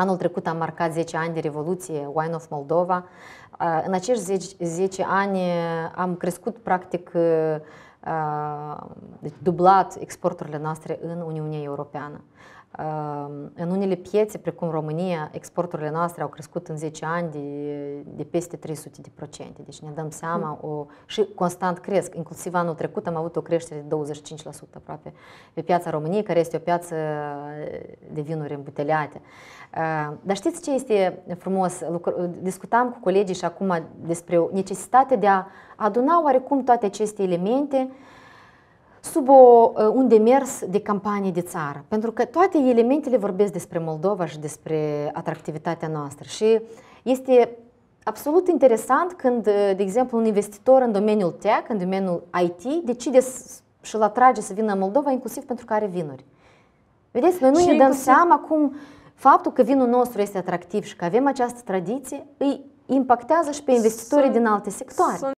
Anul trecut am marcat 10 ani de Revoluție, Wine of Moldova. În acești 10, ani am crescut, practic, deci dublat exporturile noastre în Uniunea Europeană. În unele piețe, precum România, exporturile noastre au crescut în 10 ani de, de peste 300 de procente. Deci ne dăm seama o, și constant cresc. Inclusiv anul trecut am avut o creștere de 25% aproape pe piața României, care este o piață de vinuri îmbuteliate. Dar știți ce este frumos? Discutam cu colegii și acum despre necesitatea de a aduna oarecum toate aceste elemente sub o, uh, un demers de campanie de țară, pentru că toate elementele vorbesc despre Moldova și despre atractivitatea noastră și este absolut interesant când, uh, de exemplu, un investitor în domeniul tech, în domeniul IT, decide și-l atrage să vină în Moldova, inclusiv pentru că are vinuri. Vedeți, noi nu și ne dăm inclusiv... seama cum faptul că vinul nostru este atractiv și că avem această tradiție, îi impactează și pe investitorii din alte sectoare.